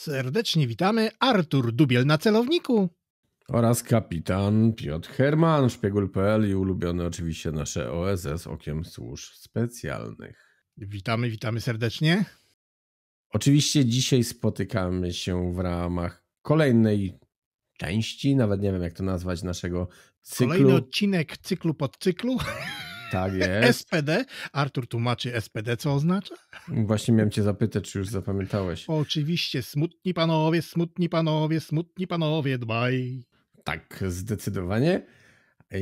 Serdecznie witamy Artur Dubiel na celowniku oraz kapitan Piotr Herman, szpiegul.pl i ulubione oczywiście nasze OSS Okiem Służb Specjalnych. Witamy, witamy serdecznie. Oczywiście dzisiaj spotykamy się w ramach kolejnej części, nawet nie wiem jak to nazwać, naszego cyklu. Kolejny odcinek cyklu pod cyklu. Tak jest. SPD. Artur tłumaczy SPD, co oznacza? Właśnie miałem cię zapytać, czy już zapamiętałeś. Oczywiście, smutni panowie, smutni panowie, smutni panowie, dbaj. Tak, zdecydowanie.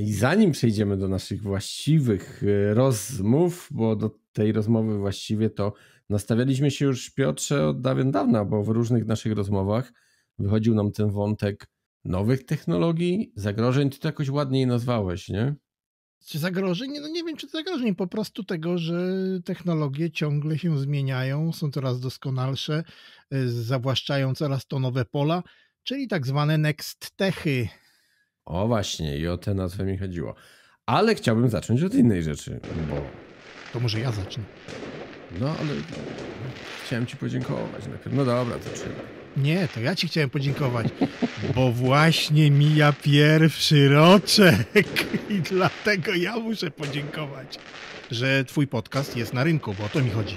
I zanim przejdziemy do naszych właściwych y, rozmów, bo do tej rozmowy właściwie to nastawialiśmy się już, Piotrze, od dawien dawna, bo w różnych naszych rozmowach wychodził nam ten wątek nowych technologii, zagrożeń. Ty to jakoś ładniej nazwałeś, nie? Czy zagrożeń? No nie wiem, czy zagrożeń, po prostu tego, że technologie ciągle się zmieniają, są coraz doskonalsze, y, zawłaszczają coraz to nowe pola, czyli tak zwane next techy. O właśnie, i o te nazwę mi chodziło. Ale chciałbym zacząć od innej rzeczy, bo... To może ja zacznę. No, ale chciałem ci podziękować najpierw. No dobra, to nie, to ja ci chciałem podziękować, bo właśnie mija pierwszy roczek i dlatego ja muszę podziękować, że twój podcast jest na rynku, bo o to mi chodzi.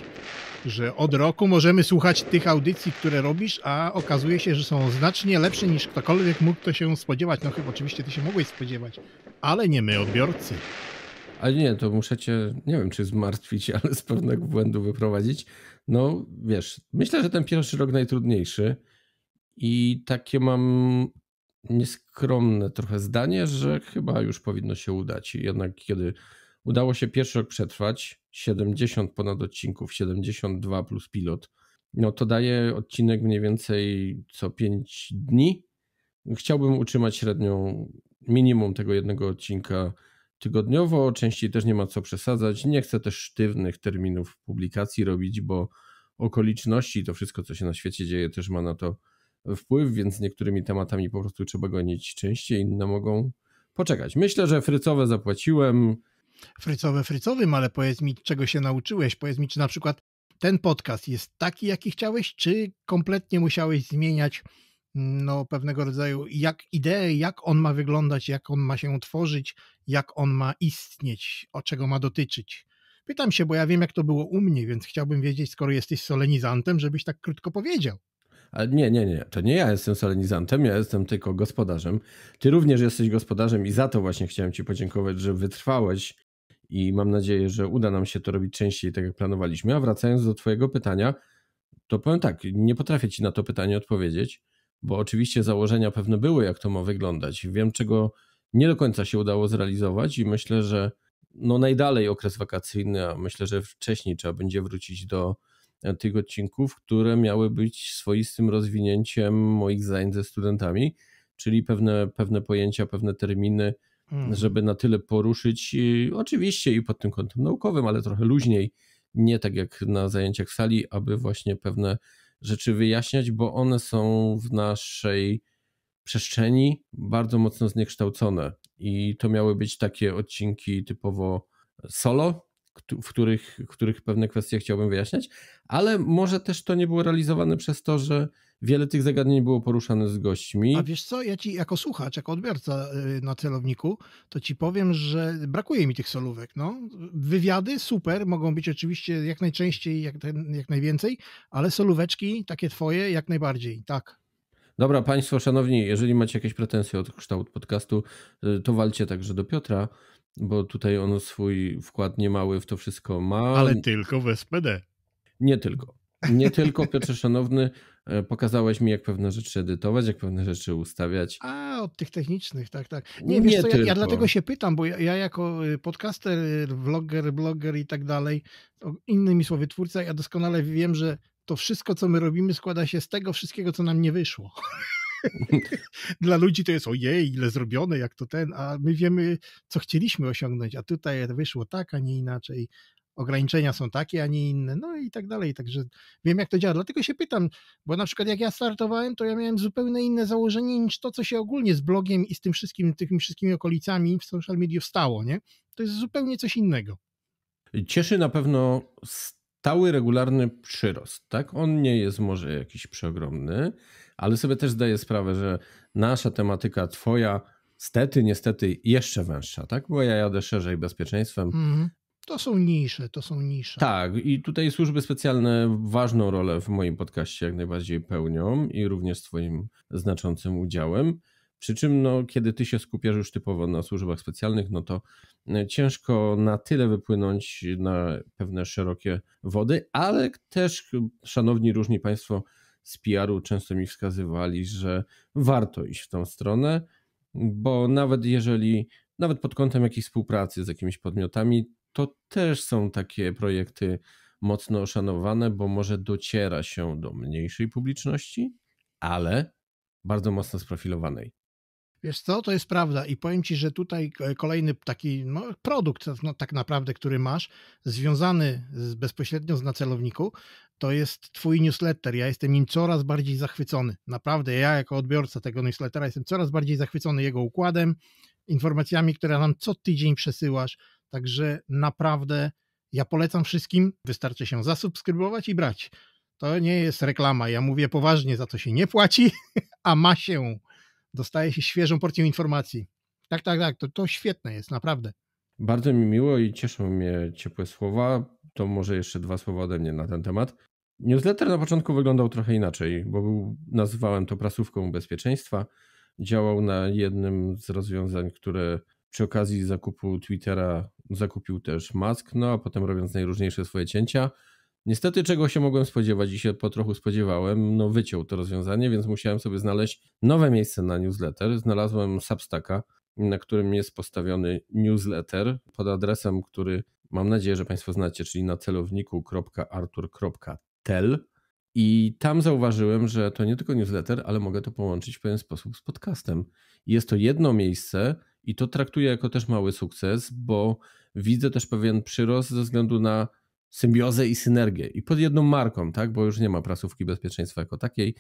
Że od roku możemy słuchać tych audycji, które robisz, a okazuje się, że są znacznie lepsze niż ktokolwiek mógł to się spodziewać. No chyba oczywiście ty się mogłeś spodziewać, ale nie my, odbiorcy. Ale nie, to muszę cię, nie wiem czy zmartwić, ale z pewnego błędu wyprowadzić. No wiesz, myślę, że ten pierwszy rok najtrudniejszy. I takie mam nieskromne trochę zdanie, że chyba już powinno się udać. Jednak kiedy udało się pierwszy rok przetrwać, 70 ponad odcinków, 72 plus pilot, no to daje odcinek mniej więcej co 5 dni. Chciałbym utrzymać średnią minimum tego jednego odcinka tygodniowo. Częściej też nie ma co przesadzać. Nie chcę też sztywnych terminów publikacji robić, bo okoliczności, to wszystko, co się na świecie dzieje, też ma na to wpływ, więc niektórymi tematami po prostu trzeba gonić częściej, inne mogą poczekać. Myślę, że frycowe zapłaciłem. Frycowe frycowym, ale powiedz mi, czego się nauczyłeś. Powiedz mi, czy na przykład ten podcast jest taki, jaki chciałeś, czy kompletnie musiałeś zmieniać mm, no, pewnego rodzaju jak ideę, jak on ma wyglądać, jak on ma się tworzyć, jak on ma istnieć, o czego ma dotyczyć. Pytam się, bo ja wiem, jak to było u mnie, więc chciałbym wiedzieć, skoro jesteś solenizantem, żebyś tak krótko powiedział. Ale nie, nie, nie. To nie ja jestem solenizantem, ja jestem tylko gospodarzem. Ty również jesteś gospodarzem i za to właśnie chciałem Ci podziękować, że wytrwałeś i mam nadzieję, że uda nam się to robić częściej, tak jak planowaliśmy. A wracając do Twojego pytania, to powiem tak, nie potrafię Ci na to pytanie odpowiedzieć, bo oczywiście założenia pewne były, jak to ma wyglądać. Wiem, czego nie do końca się udało zrealizować i myślę, że no najdalej okres wakacyjny, a myślę, że wcześniej trzeba będzie wrócić do tych odcinków, które miały być swoistym rozwinięciem moich zajęć ze studentami, czyli pewne, pewne pojęcia, pewne terminy, hmm. żeby na tyle poruszyć, oczywiście i pod tym kątem naukowym, ale trochę luźniej, nie tak jak na zajęciach w sali, aby właśnie pewne rzeczy wyjaśniać, bo one są w naszej przestrzeni bardzo mocno zniekształcone. I to miały być takie odcinki typowo solo, w których, w których pewne kwestie chciałbym wyjaśniać, ale może też to nie było realizowane przez to, że wiele tych zagadnień było poruszane z gośćmi. A wiesz co, ja ci jako słuchacz, jako odbiorca y, na celowniku, to ci powiem, że brakuje mi tych solówek. No. Wywiady super, mogą być oczywiście jak najczęściej, jak, ten, jak najwięcej, ale solóweczki takie twoje jak najbardziej, tak. Dobra, Państwo, szanowni, jeżeli macie jakieś pretensje od kształt podcastu, y, to walcie także do Piotra bo tutaj ono swój wkład niemały w to wszystko ma. Ale tylko w SPD. Nie tylko. Nie tylko, Piotrze Szanowny, e, pokazałeś mi, jak pewne rzeczy edytować, jak pewne rzeczy ustawiać. A, od tych technicznych, tak, tak. Nie, nie wiesz co, ja, ja, dlatego się pytam, bo ja, ja, jako y, podcaster, y, vlogger, blogger i tak dalej, innymi słowy twórca, ja doskonale wiem, że to wszystko, co my robimy, składa się z tego wszystkiego, co nam nie wyszło. Dla ludzi to jest ojej, ile zrobione, jak to ten, a my wiemy, co chcieliśmy osiągnąć, a tutaj wyszło tak, a nie inaczej. Ograniczenia są takie, a nie inne, no i tak dalej. Także wiem, jak to działa. Dlatego się pytam, bo na przykład jak ja startowałem, to ja miałem zupełnie inne założenie niż to, co się ogólnie z blogiem i z tym wszystkim, tymi wszystkimi okolicami w social media stało, nie? To jest zupełnie coś innego. Cieszy na pewno stały, regularny przyrost, tak? On nie jest może jakiś przeogromny, ale sobie też zdaję sprawę, że nasza tematyka, twoja, stety, niestety jeszcze węższa, tak? Bo ja jadę szerzej bezpieczeństwem. Mm -hmm. To są nisze, to są nisze. Tak, i tutaj służby specjalne ważną rolę w moim podcaście jak najbardziej pełnią i również swoim znaczącym udziałem. Przy czym, no, kiedy ty się skupiasz już typowo na służbach specjalnych, no to e, ciężko na tyle wypłynąć na pewne szerokie wody, ale też, szanowni różni państwo, z PR-u często mi wskazywali, że warto iść w tą stronę, bo nawet jeżeli, nawet pod kątem jakiejś współpracy z jakimiś podmiotami, to też są takie projekty mocno oszanowane, bo może dociera się do mniejszej publiczności, ale bardzo mocno sprofilowanej. Wiesz co, to jest prawda i powiem Ci, że tutaj kolejny taki no, produkt no, tak naprawdę, który masz, związany z, bezpośrednio z na celowniku, to jest twój newsletter. Ja jestem nim coraz bardziej zachwycony. Naprawdę, ja jako odbiorca tego newslettera jestem coraz bardziej zachwycony jego układem, informacjami, które nam co tydzień przesyłasz. Także naprawdę ja polecam wszystkim. Wystarczy się zasubskrybować i brać. To nie jest reklama. Ja mówię poważnie, za to się nie płaci, a ma się. Dostaje się świeżą porcję informacji. Tak, tak, tak. To, to świetne jest, naprawdę. Bardzo mi miło i cieszą mnie ciepłe słowa. To może jeszcze dwa słowa ode mnie na ten temat. Newsletter na początku wyglądał trochę inaczej, bo był, nazywałem to prasówką bezpieczeństwa. Działał na jednym z rozwiązań, które przy okazji zakupu Twittera zakupił też Musk, no a potem robiąc najróżniejsze swoje cięcia. Niestety, czego się mogłem spodziewać i się po trochu spodziewałem, no wyciął to rozwiązanie, więc musiałem sobie znaleźć nowe miejsce na newsletter. Znalazłem Substacka, na którym jest postawiony newsletter pod adresem, który mam nadzieję, że Państwo znacie, czyli na celowniku.artur.com tel i tam zauważyłem, że to nie tylko newsletter, ale mogę to połączyć w pewien sposób z podcastem. Jest to jedno miejsce i to traktuję jako też mały sukces, bo widzę też pewien przyrost ze względu na symbiozę i synergię. I pod jedną marką, tak? Bo już nie ma prasówki bezpieczeństwa jako takiej,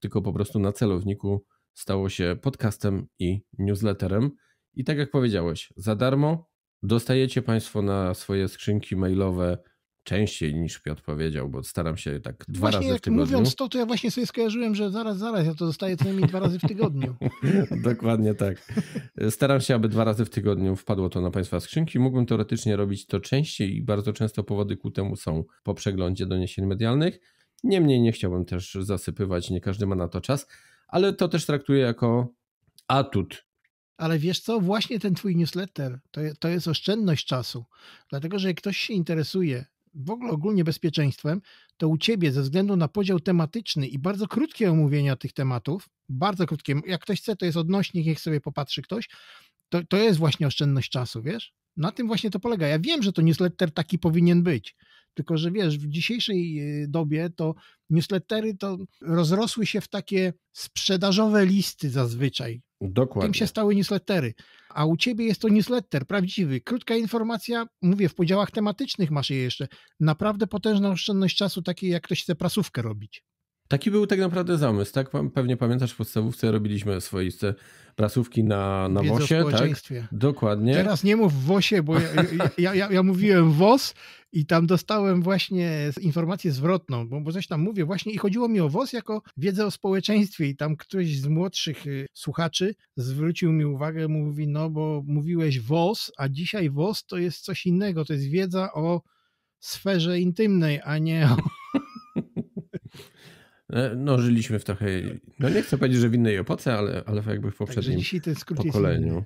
tylko po prostu na celowniku stało się podcastem i newsletterem. I tak jak powiedziałeś, za darmo dostajecie Państwo na swoje skrzynki mailowe częściej niż Piotr powiedział, bo staram się tak dwa właśnie razy w tygodniu. Mówiąc to, to ja właśnie sobie skojarzyłem, że zaraz, zaraz, ja to zostaję co najmniej dwa razy w tygodniu. Dokładnie tak. Staram się, aby dwa razy w tygodniu wpadło to na Państwa skrzynki. Mógłbym teoretycznie robić to częściej i bardzo często powody ku temu są po przeglądzie doniesień medialnych. Niemniej nie chciałbym też zasypywać, nie każdy ma na to czas, ale to też traktuję jako atut ale wiesz co, właśnie ten twój newsletter to, to jest oszczędność czasu, dlatego że jak ktoś się interesuje w ogóle ogólnie bezpieczeństwem, to u ciebie ze względu na podział tematyczny i bardzo krótkie omówienia tych tematów, bardzo krótkie, jak ktoś chce, to jest odnośnik, niech sobie popatrzy ktoś, to, to jest właśnie oszczędność czasu, wiesz? Na tym właśnie to polega. Ja wiem, że to newsletter taki powinien być, tylko że wiesz, w dzisiejszej y, dobie to newslettery to rozrosły się w takie sprzedażowe listy zazwyczaj Dokładnie. Tym się stały newslettery. A u ciebie jest to newsletter prawdziwy. Krótka informacja, mówię, w podziałach tematycznych masz je jeszcze. Naprawdę potężna oszczędność czasu, takiej jak ktoś chce prasówkę robić. Taki był tak naprawdę zamysł, tak? Pewnie pamiętasz w podstawówce robiliśmy swoiste prasówki na, na WOSie, tak? Dokładnie. Teraz nie mów w WOSie, bo ja, ja, ja, ja mówiłem WOS i tam dostałem właśnie informację zwrotną, bo, bo coś tam mówię właśnie i chodziło mi o WOS jako wiedzę o społeczeństwie i tam któryś z młodszych y, słuchaczy zwrócił mi uwagę, mówi no bo mówiłeś WOS, a dzisiaj WOS to jest coś innego, to jest wiedza o sferze intymnej, a nie o E, no, żyliśmy w trochę, no nie chcę powiedzieć, że w innej epoce, ale, ale jakby w poprzednim pokoleniu.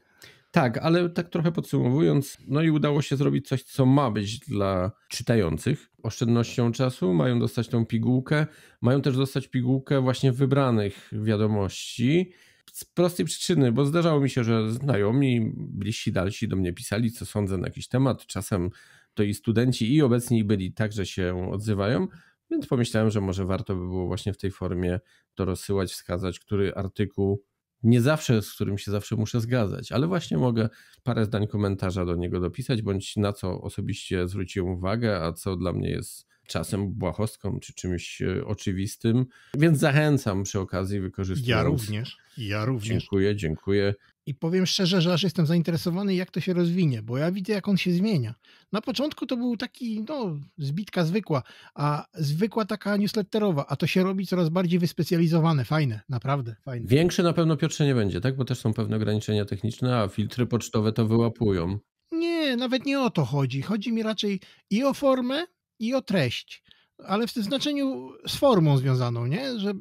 Tak, ale tak trochę podsumowując, no i udało się zrobić coś, co ma być dla czytających oszczędnością czasu, mają dostać tą pigułkę, mają też dostać pigułkę właśnie wybranych wiadomości. Z prostej przyczyny, bo zdarzało mi się, że znajomi, bliżsi, dalsi do mnie pisali, co sądzę na jakiś temat. Czasem to i studenci, i obecni byli tak, że się odzywają, więc pomyślałem, że może warto by było właśnie w tej formie to rozsyłać, wskazać, który artykuł nie zawsze, z którym się zawsze muszę zgadzać, ale właśnie mogę parę zdań komentarza do niego dopisać, bądź na co osobiście zwróciłem uwagę, a co dla mnie jest czasem błahostką czy czymś e, oczywistym. Więc zachęcam przy okazji wykorzystać. Ja również. Ja również. Dziękuję, dziękuję. I powiem szczerze, że aż jestem zainteresowany, jak to się rozwinie, bo ja widzę, jak on się zmienia. Na początku to był taki, no, zbitka zwykła, a zwykła taka newsletterowa, a to się robi coraz bardziej wyspecjalizowane. Fajne, naprawdę fajne. Większy na pewno Piotrze nie będzie, tak? Bo też są pewne ograniczenia techniczne, a filtry pocztowe to wyłapują. Nie, nawet nie o to chodzi. Chodzi mi raczej i o formę, i o treść ale w tym znaczeniu z formą związaną, nie? Że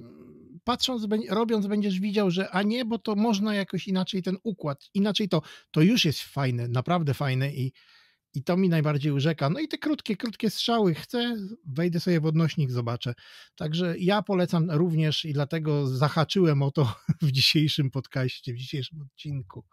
patrząc, robiąc będziesz widział, że a nie, bo to można jakoś inaczej ten układ, inaczej to, to już jest fajne, naprawdę fajne i, i to mi najbardziej urzeka. No i te krótkie, krótkie strzały chcę, wejdę sobie w odnośnik, zobaczę. Także ja polecam również i dlatego zahaczyłem o to w dzisiejszym podcaście, w dzisiejszym odcinku.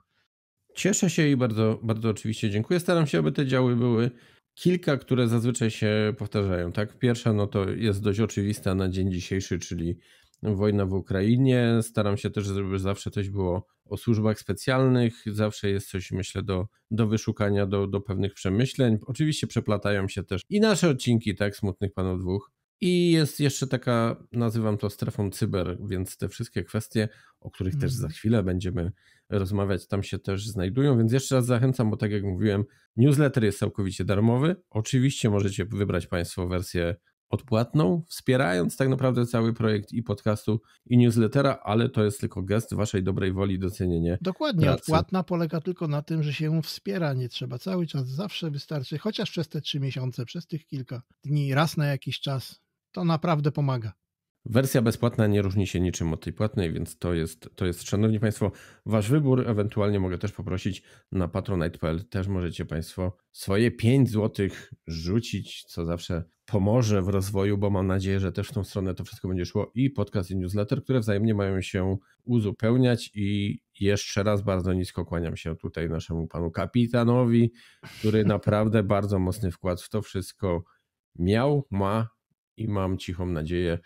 Cieszę się i bardzo, bardzo oczywiście dziękuję. Staram się, aby te działy były kilka, które zazwyczaj się powtarzają. Tak, pierwsza no to jest dość oczywista na dzień dzisiejszy, czyli wojna w Ukrainie. Staram się też, żeby zawsze coś było o służbach specjalnych. Zawsze jest coś, myślę, do, do wyszukania, do, do pewnych przemyśleń. Oczywiście przeplatają się też i nasze odcinki, tak, Smutnych Panów Dwóch. I jest jeszcze taka, nazywam to strefą cyber, więc te wszystkie kwestie, o których mm. też mhm. za chwilę będziemy rozmawiać, tam się też znajdują. Więc jeszcze raz zachęcam, bo tak jak mówiłem, newsletter jest całkowicie darmowy. Oczywiście możecie wybrać Państwo wersję odpłatną, wspierając tak naprawdę cały projekt i podcastu i newslettera, ale to jest tylko gest waszej dobrej woli, docenienie. Dokładnie, pracy. odpłatna polega tylko na tym, że się wspiera, nie trzeba cały czas, zawsze wystarczy, chociaż przez te trzy miesiące, przez tych kilka dni, raz na jakiś czas, to naprawdę pomaga. Wersja bezpłatna nie różni się niczym od tej płatnej, więc to jest, to jest szanowni Państwo, Wasz wybór. Ewentualnie mogę też poprosić na patronite.pl, też możecie Państwo swoje 5 zł rzucić, co zawsze pomoże w rozwoju, bo mam nadzieję, że też w tą stronę to wszystko będzie szło i podcast i newsletter, które wzajemnie mają się uzupełniać i jeszcze raz bardzo nisko kłaniam się tutaj naszemu panu kapitanowi, który naprawdę bardzo mocny wkład w to wszystko miał, ma i mam cichą nadzieję,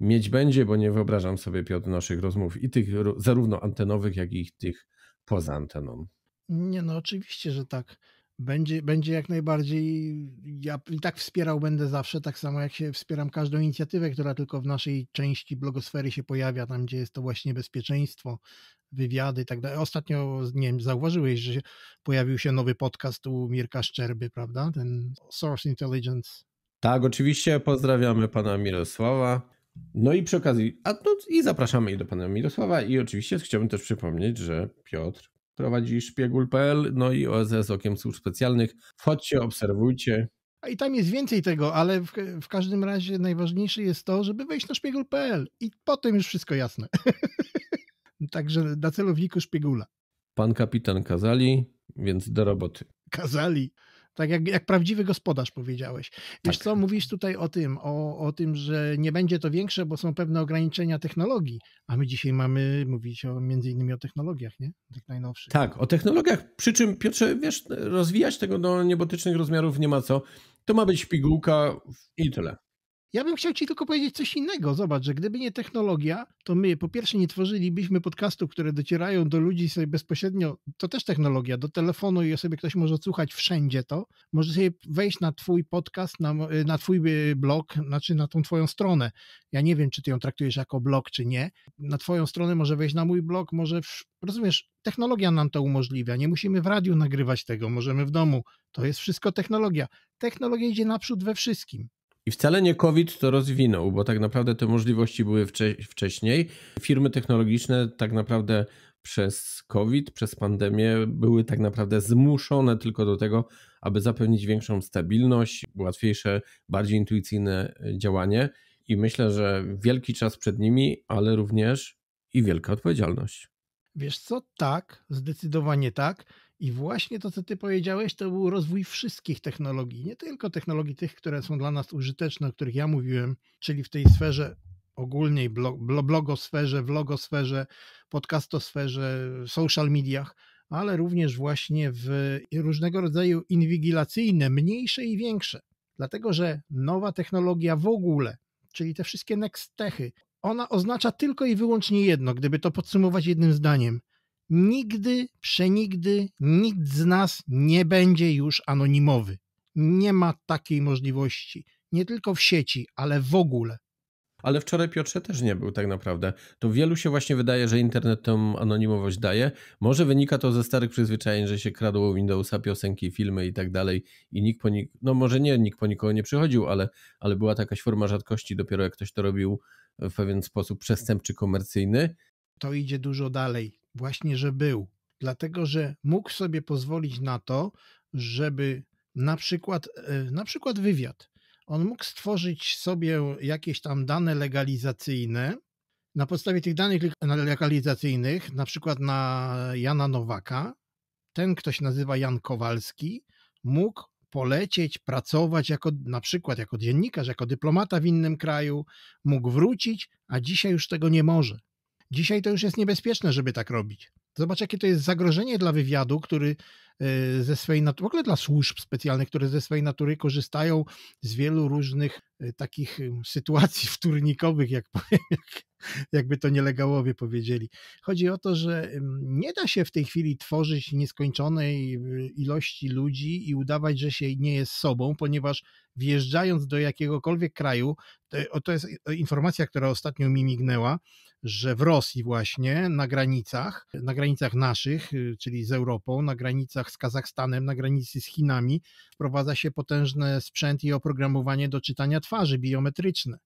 mieć będzie, bo nie wyobrażam sobie Piotr naszych rozmów i tych zarówno antenowych, jak i tych poza anteną. Nie, no oczywiście, że tak. Będzie, będzie jak najbardziej. Ja i tak wspierał będę zawsze, tak samo jak się wspieram każdą inicjatywę, która tylko w naszej części blogosfery się pojawia, tam gdzie jest to właśnie bezpieczeństwo, wywiady i tak dalej. Ostatnio, nie wiem, zauważyłeś, że pojawił się nowy podcast u Mirka Szczerby, prawda? Ten Source Intelligence. Tak, oczywiście pozdrawiamy pana Mirosława. No i przy okazji, a no i zapraszamy i do pana Mirosława i oczywiście chciałbym też przypomnieć, że Piotr prowadzi szpiegul.pl, no i OSS Okiem Służb Specjalnych. Wchodźcie, obserwujcie. A i tam jest więcej tego, ale w, w każdym razie najważniejsze jest to, żeby wejść na szpiegul.pl i potem już wszystko jasne. Także na celowniku szpiegula. Pan kapitan kazali, więc do roboty. Kazali. Tak jak, jak prawdziwy gospodarz powiedziałeś. Wiesz tak. co, mówisz tutaj o tym, o, o tym, że nie będzie to większe, bo są pewne ograniczenia technologii, a my dzisiaj mamy mówić o, między innymi o technologiach, nie? Tych najnowszych. Tak, o technologiach, przy czym Piotrze, wiesz, rozwijać tego do niebotycznych rozmiarów nie ma co. To ma być pigułka i tyle. Ja bym chciał Ci tylko powiedzieć coś innego. Zobacz, że gdyby nie technologia, to my po pierwsze nie tworzylibyśmy podcastów, które docierają do ludzi sobie bezpośrednio. To też technologia, do telefonu i sobie ktoś może słuchać wszędzie to. Może sobie wejść na Twój podcast, na, na Twój e, blog, znaczy na tą Twoją stronę. Ja nie wiem, czy Ty ją traktujesz jako blog, czy nie. Na Twoją stronę może wejść na mój blog, może. W, rozumiesz, technologia nam to umożliwia. Nie musimy w radiu nagrywać tego, możemy w domu. To jest wszystko technologia. Technologia idzie naprzód we wszystkim. I wcale nie COVID to rozwinął, bo tak naprawdę te możliwości były wcze wcześniej. Firmy technologiczne tak naprawdę przez COVID, przez pandemię były tak naprawdę zmuszone tylko do tego, aby zapewnić większą stabilność, łatwiejsze, bardziej intuicyjne e, działanie. I myślę, że wielki czas przed nimi, ale również i wielka odpowiedzialność. Wiesz co? Tak, zdecydowanie tak. I właśnie to, co ty powiedziałeś, to był rozwój wszystkich technologii, nie tylko technologii tych, które są dla nas użyteczne, o których ja mówiłem, czyli w tej sferze ogólnej, blogosferze, vlogosferze, podcastosferze, social mediach, ale również właśnie w różnego rodzaju inwigilacyjne, mniejsze i większe. Dlatego, że nowa technologia w ogóle, czyli te wszystkie next techy, ona oznacza tylko i wyłącznie jedno, gdyby to podsumować jednym zdaniem – nigdy, przenigdy nikt z nas nie będzie już anonimowy. Nie ma takiej możliwości. Nie tylko w sieci, ale w ogóle. Ale wczoraj Piotrze też nie był tak naprawdę. To wielu się właśnie wydaje, że internet tą anonimowość daje. Może wynika to ze starych przyzwyczajeń, że się kradło Windowsa, piosenki, filmy i tak dalej i nikt po nik- no może nie, nikt po nikogo nie przychodził, ale, ale była taka forma rzadkości dopiero jak ktoś to robił w pewien sposób przestępczy, komercyjny. To idzie dużo dalej właśnie, że był, dlatego że mógł sobie pozwolić na to, żeby na przykład, e, na przykład wywiad. On mógł stworzyć sobie jakieś tam dane legalizacyjne. Na podstawie tych danych legalizacyjnych, na przykład na Jana Nowaka, ten, kto się nazywa Jan Kowalski, mógł polecieć, pracować jako, na przykład jako dziennikarz, jako dyplomata w innym kraju, mógł wrócić, a dzisiaj już tego nie może. Dzisiaj to już jest niebezpieczne, żeby tak robić. Zobacz, jakie to jest zagrożenie dla wywiadu, który e, ze swej natury, w ogóle dla służb specjalnych, które ze swej natury korzystają z wielu różnych e, takich e, sytuacji wtórnikowych, jak powiem, jak, jakby to nielegałowie powiedzieli. Chodzi o to, że nie da się w tej chwili tworzyć nieskończonej ilości ludzi i udawać, że się nie jest sobą, ponieważ wjeżdżając do jakiegokolwiek kraju, to, to jest informacja, która ostatnio mi mignęła, że w Rosji właśnie na granicach, na granicach naszych, y, czyli z Europą, na granicach z Kazachstanem, na granicy z Chinami, wprowadza się potężny sprzęt i oprogramowanie do czytania twarzy biometryczne.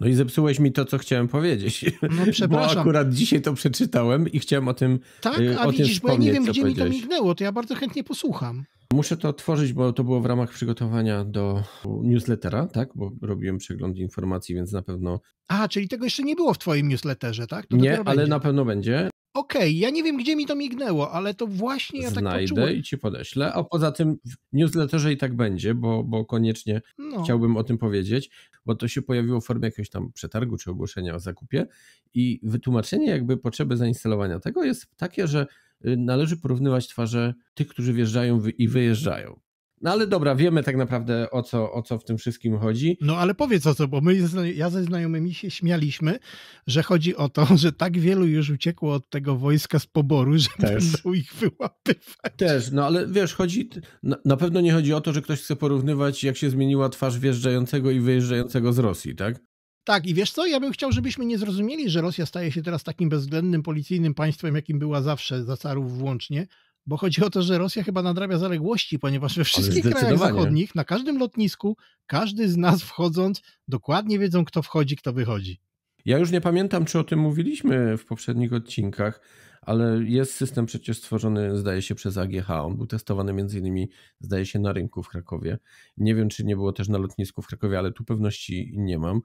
No i zepsułeś mi to, co chciałem powiedzieć. No przepraszam. Bo akurat dzisiaj to przeczytałem i chciałem o tym Tak, y, a o widzisz, tym bo ja nie wiem, gdzie mi to mignęło, to ja bardzo chętnie posłucham. Muszę to otworzyć, bo to było w ramach przygotowania do newslettera, tak? Bo robiłem przegląd informacji, więc na pewno. A, czyli tego jeszcze nie było w Twoim newsletterze, tak? To nie, ale będzie. na pewno będzie. Okej, okay, ja nie wiem, gdzie mi to mignęło, ale to właśnie ja tak Znajdę tak poczułem. i ci podeślę, a poza tym w newsletterze i tak będzie, bo, bo koniecznie no. chciałbym o tym powiedzieć, bo to się pojawiło w formie jakiegoś tam przetargu czy ogłoszenia o zakupie i wytłumaczenie jakby potrzeby zainstalowania tego jest takie, że y, należy porównywać twarze tych, którzy wjeżdżają i wyjeżdżają. No ale dobra, wiemy tak naprawdę o co, o co w tym wszystkim chodzi. No ale powiedz o co, bo my, ja ze znajomymi się śmialiśmy, że chodzi o to, że tak wielu już uciekło od tego wojska z poboru, że Też. będą ich wyłapywać. Też, no ale wiesz, chodzi, na, no, na pewno nie chodzi o to, że ktoś chce porównywać jak się zmieniła twarz wjeżdżającego i wyjeżdżającego z Rosji, tak? Tak, i wiesz co? Ja bym chciał, żebyśmy nie zrozumieli, że Rosja staje się teraz takim bezwzględnym policyjnym państwem, jakim była zawsze za carów włącznie, bo chodzi o to, że Rosja chyba nadrabia zaległości, ponieważ we wszystkich krajach zachodnich, na każdym lotnisku, każdy z nas wchodząc, dokładnie wiedzą, kto wchodzi, kto wychodzi. Ja już nie pamiętam, czy o tym mówiliśmy w poprzednich odcinkach, ale jest system przecież stworzony, zdaje się, przez AGH. On był testowany między innymi, zdaje się, na rynku w Krakowie. Nie wiem, czy nie było też na lotnisku w Krakowie, ale tu pewności nie mam.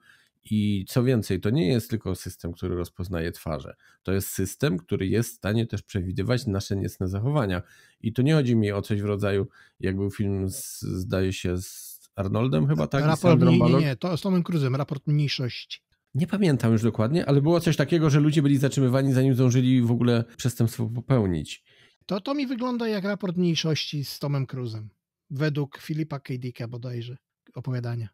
I co więcej, to nie jest tylko system, który rozpoznaje twarze. To jest system, który jest w stanie też przewidywać nasze niecne zachowania. I tu nie chodzi mi o coś w rodzaju, jak był film, z, zdaje się, z Arnoldem chyba, tak? Raport, nie, nie, nie, to z Tomem Cruzem, raport mniejszości. Nie pamiętam już dokładnie, ale było coś takiego, że ludzie byli zatrzymywani zanim zdążyli w ogóle przestępstwo popełnić. To, to mi wygląda jak raport mniejszości z Tomem Cruzem. Według Filipa K. Dicka bodajże opowiadania.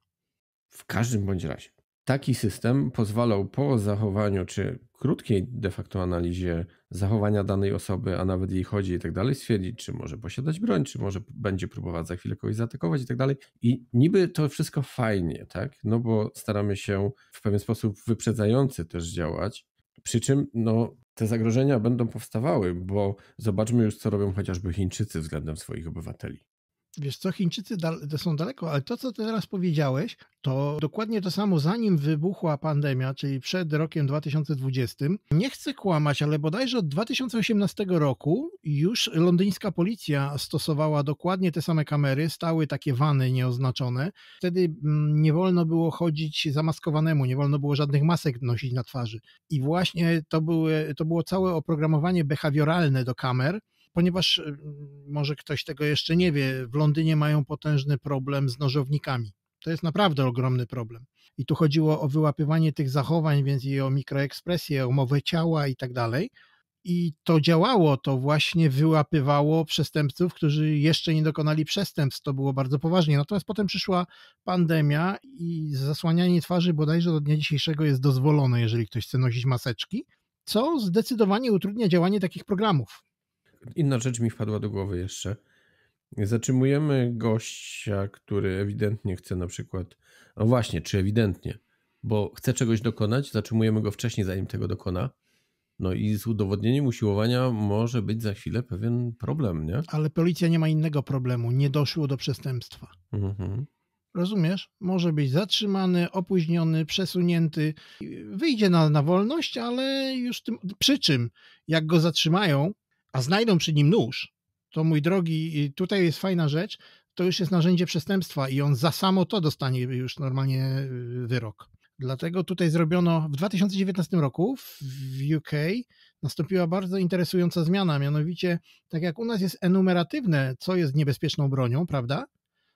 W każdym bądź razie. Taki system pozwalał po zachowaniu czy krótkiej de facto analizie zachowania danej osoby, a nawet jej chodzi i tak dalej, stwierdzić, czy może posiadać broń, czy może będzie próbować za chwilę kogoś zaatakować i tak dalej. I niby to wszystko fajnie, tak? No bo staramy się w pewien sposób wyprzedzający też działać, przy czym no, te zagrożenia będą powstawały, bo zobaczmy już, co robią chociażby Chińczycy względem swoich obywateli. Wiesz co, Chińczycy da są daleko, ale to, co teraz powiedziałeś, to dokładnie to samo, zanim wybuchła pandemia, czyli przed rokiem 2020. Nie chcę kłamać, ale bodajże od 2018 roku już londyńska policja stosowała dokładnie te same kamery, stały takie wany nieoznaczone. Wtedy mm, nie wolno było chodzić zamaskowanemu, nie wolno było żadnych masek nosić na twarzy. I właśnie to, były, to było całe oprogramowanie behawioralne do kamer, ponieważ y, może ktoś tego jeszcze nie wie, w Londynie mają potężny problem z nożownikami. To jest naprawdę ogromny problem. I tu chodziło o wyłapywanie tych zachowań, więc i o mikroekspresję, o mowę ciała i tak dalej. I to działało, to właśnie wyłapywało przestępców, którzy jeszcze nie dokonali przestępstw. To było bardzo poważnie. Natomiast potem przyszła pandemia i zasłanianie twarzy bodajże do dnia dzisiejszego jest dozwolone, jeżeli ktoś chce nosić maseczki, co zdecydowanie utrudnia działanie takich programów inna rzecz mi wpadła do głowy jeszcze. Zatrzymujemy gościa, który ewidentnie chce na przykład. No właśnie, czy ewidentnie, bo chce czegoś dokonać, zatrzymujemy go wcześniej, zanim tego dokona. No i z udowodnieniem usiłowania może być za chwilę pewien problem, nie? Ale policja nie ma innego problemu. Nie doszło do przestępstwa. Mhm. Rozumiesz? Może być zatrzymany, opóźniony, przesunięty. Wyjdzie na, na wolność, ale już tym. Przy czym, jak go zatrzymają, a znajdą przy nim nóż, to mój drogi, tutaj jest fajna rzecz, to już jest narzędzie przestępstwa i on za samo to dostanie już normalnie y, wyrok. Dlatego tutaj zrobiono w 2019 roku w UK nastąpiła bardzo interesująca zmiana, mianowicie tak jak u nas jest enumeratywne, co jest niebezpieczną bronią, prawda?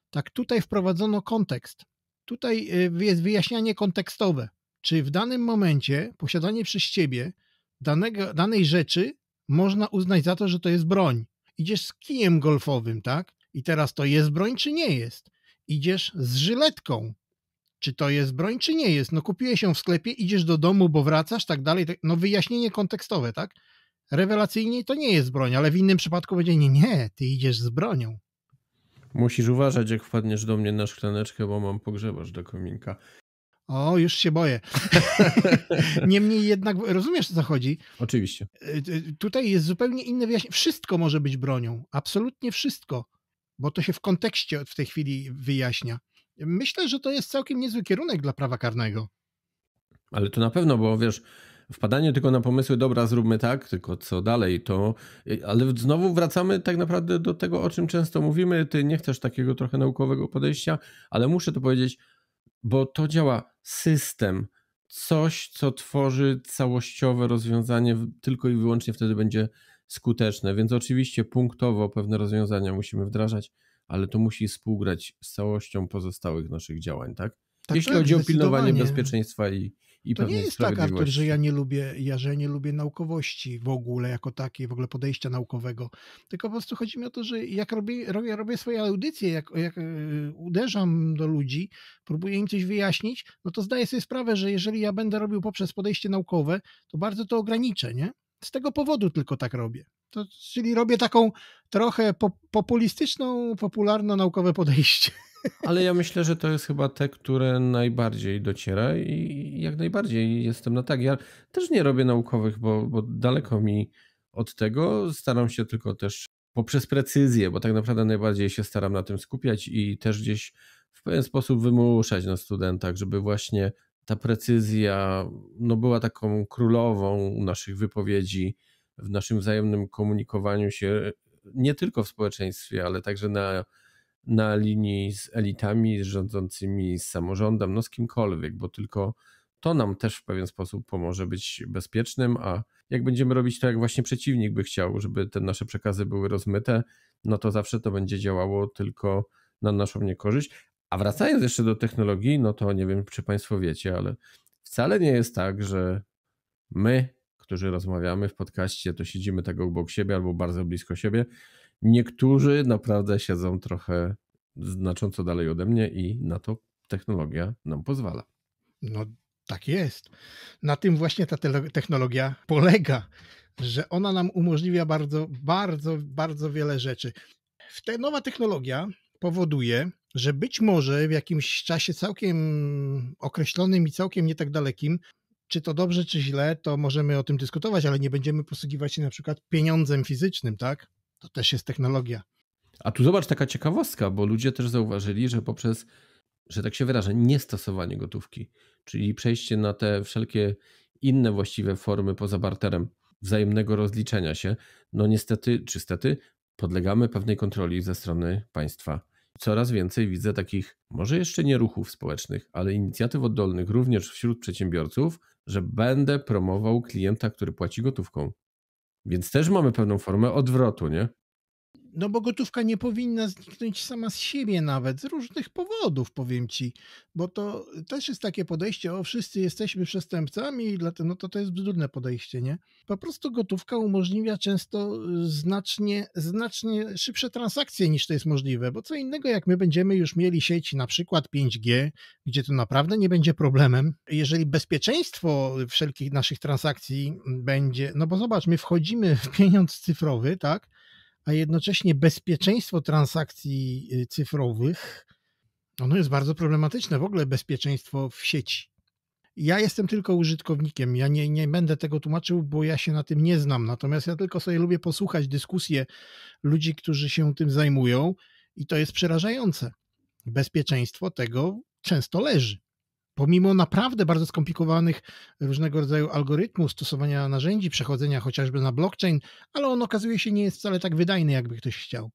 Tak tutaj wprowadzono kontekst. Tutaj y, jest wyjaśnianie kontekstowe. Czy w danym momencie posiadanie przez ciebie danego, danej rzeczy można uznać za to, że to jest broń. Idziesz z kijem golfowym, tak? I teraz to jest broń, czy nie jest? Idziesz z żyletką. Czy to jest broń, czy nie jest? No kupiłeś ją w sklepie, idziesz do domu, bo wracasz, tak dalej. Tak, no wyjaśnienie kontekstowe, tak? Rewelacyjnie to nie jest broń, ale w innym przypadku będzie nie, nie, ty idziesz z bronią. Musisz uważać, jak wpadniesz do mnie na szklaneczkę, bo mam pogrzebasz do kominka. O, już się boję. Niemniej jednak, rozumiesz co chodzi? Oczywiście. Y, y, tutaj jest zupełnie inne wyjaśnienie. Wszystko może być bronią. Absolutnie wszystko. Bo to się w kontekście w tej chwili wyjaśnia. Myślę, że to jest całkiem niezły kierunek dla prawa karnego. Ale to na pewno, bo wiesz, wpadanie tylko na pomysły, dobra, zróbmy tak, tylko co dalej, to. Ale znowu wracamy tak naprawdę do tego, o czym często mówimy. Ty nie chcesz takiego trochę naukowego podejścia, ale muszę to powiedzieć, bo to działa system, coś, co tworzy całościowe rozwiązanie, tylko i wyłącznie wtedy będzie skuteczne. Więc oczywiście punktowo pewne rozwiązania musimy wdrażać, ale to musi współgrać z całością pozostałych naszych działań, tak? tak Jeśli tak, chodzi o pilnowanie bezpieczeństwa i, i to nie jest tak, Artur, że ja nie lubię, ja, że nie lubię naukowości w ogóle jako takiej, w ogóle podejścia naukowego. Tylko po prostu chodzi mi o to, że jak robię, robię, robię swoje audycje, jak, jak y, uderzam do ludzi, próbuję im coś wyjaśnić, no to zdaję sobie sprawę, że jeżeli ja będę robił poprzez podejście naukowe, to bardzo to ograniczę, nie? Z tego powodu tylko tak robię. To, czyli robię taką trochę po, populistyczną, popularno-naukowe podejście. Ale ja myślę, że to jest chyba te, które najbardziej dociera i jak najbardziej jestem na tak. Ja też nie robię naukowych, bo, bo daleko mi od tego. Staram się tylko też poprzez precyzję, bo tak naprawdę najbardziej się staram na tym skupiać i też gdzieś w pewien sposób wymuszać na studentach, żeby właśnie ta precyzja no, była taką królową naszych wypowiedzi, w naszym wzajemnym komunikowaniu się nie tylko w społeczeństwie, ale także na na linii z elitami, z rządzącymi, z samorządem, no z kimkolwiek, bo tylko to nam też w pewien sposób pomoże być bezpiecznym, a jak będziemy robić to, jak właśnie przeciwnik by chciał, żeby te nasze przekazy były rozmyte, no to zawsze to będzie działało tylko na naszą niekorzyść. A wracając jeszcze do technologii, no to nie wiem, czy Państwo wiecie, ale wcale nie jest tak, że my, którzy rozmawiamy w podcaście, to siedzimy tak obok siebie albo bardzo blisko siebie, Niektórzy naprawdę siedzą trochę znacząco dalej ode mnie i na to technologia nam pozwala. No tak jest. Na tym właśnie ta technologia polega, że ona nam umożliwia bardzo, bardzo, bardzo wiele rzeczy. Ta nowa technologia powoduje, że być może w jakimś czasie całkiem określonym i całkiem nie tak dalekim, czy to dobrze, czy źle, to możemy o tym dyskutować, ale nie będziemy posługiwać się na przykład pieniądzem fizycznym, tak? To też jest technologia. A tu zobacz taka ciekawostka, bo ludzie też zauważyli, że poprzez, że tak się wyrażę, niestosowanie gotówki, czyli przejście na te wszelkie inne właściwe formy poza barterem wzajemnego rozliczenia się, no niestety czy stety podlegamy pewnej kontroli ze strony państwa. Coraz więcej widzę takich, może jeszcze nie ruchów społecznych, ale inicjatyw oddolnych również wśród przedsiębiorców, że będę promował klienta, który płaci gotówką. Więc też mamy pewną formę odwrotu, nie? no bo gotówka nie powinna zniknąć sama z siebie nawet, z różnych powodów, powiem ci, bo to też jest takie podejście, o wszyscy jesteśmy przestępcami, dlatego no to, to jest brudne podejście, nie? Po prostu gotówka umożliwia często y, znacznie, znacznie szybsze transakcje niż to jest możliwe, bo co innego jak my będziemy już mieli sieć na przykład 5G, gdzie to naprawdę nie będzie problemem, jeżeli bezpieczeństwo wszelkich naszych transakcji będzie, no bo zobacz, my wchodzimy w pieniądz cyfrowy, tak? a jednocześnie bezpieczeństwo transakcji y, cyfrowych, ono jest bardzo problematyczne, w ogóle bezpieczeństwo w sieci. Ja jestem tylko użytkownikiem, ja nie, nie będę tego tłumaczył, bo ja się na tym nie znam. Natomiast ja tylko sobie lubię posłuchać dyskusje ludzi, którzy się tym zajmują, i to jest przerażające. Bezpieczeństwo tego często leży pomimo naprawdę bardzo skomplikowanych różnego rodzaju algorytmów, stosowania narzędzi, przechodzenia chociażby na blockchain, ale on okazuje się nie jest wcale tak wydajny, jakby ktoś chciał.